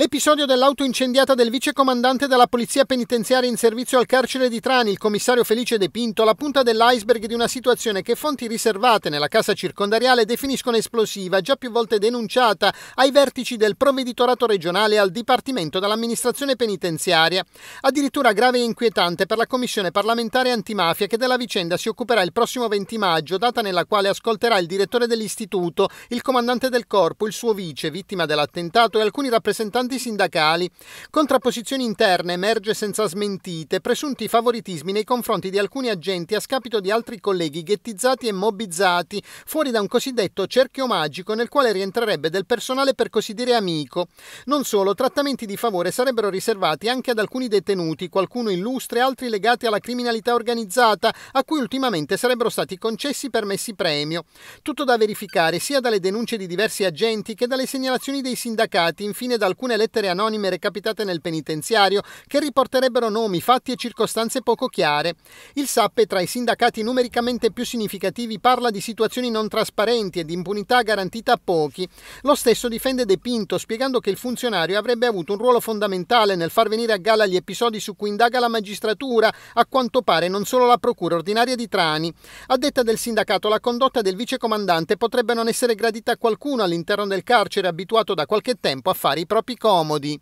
L'episodio dell'auto incendiata del vicecomandante della polizia penitenziaria in servizio al carcere di Trani, il commissario Felice De Pinto, la punta dell'iceberg di una situazione che fonti riservate nella casa circondariale definiscono esplosiva, già più volte denunciata ai vertici del provveditorato regionale e al Dipartimento dell'amministrazione penitenziaria. Addirittura grave e inquietante per la commissione parlamentare antimafia che della vicenda si occuperà il prossimo 20 maggio, data nella quale ascolterà il direttore dell'istituto, il comandante del corpo, il suo vice, vittima dell'attentato e alcuni rappresentanti grandi sindacali. Contrapposizioni interne emerge senza smentite, presunti favoritismi nei confronti di alcuni agenti a scapito di altri colleghi ghettizzati e mobbizzati, fuori da un cosiddetto cerchio magico nel quale rientrerebbe del personale per così dire amico. Non solo, trattamenti di favore sarebbero riservati anche ad alcuni detenuti, qualcuno illustre, altri legati alla criminalità organizzata, a cui ultimamente sarebbero stati concessi permessi premio. Tutto da verificare sia dalle denunce di diversi agenti che dalle segnalazioni dei sindacati, infine da alcune alcune lettere anonime recapitate nel penitenziario che riporterebbero nomi, fatti e circostanze poco chiare. Il SAP tra i sindacati numericamente più significativi parla di situazioni non trasparenti e di impunità garantita a pochi. Lo stesso difende De Pinto spiegando che il funzionario avrebbe avuto un ruolo fondamentale nel far venire a galla gli episodi su cui indaga la magistratura, a quanto pare non solo la procura ordinaria di Trani. A detta del sindacato la condotta del vicecomandante potrebbe non essere gradita a qualcuno all'interno del carcere abituato da qualche tempo a fare i propri comodi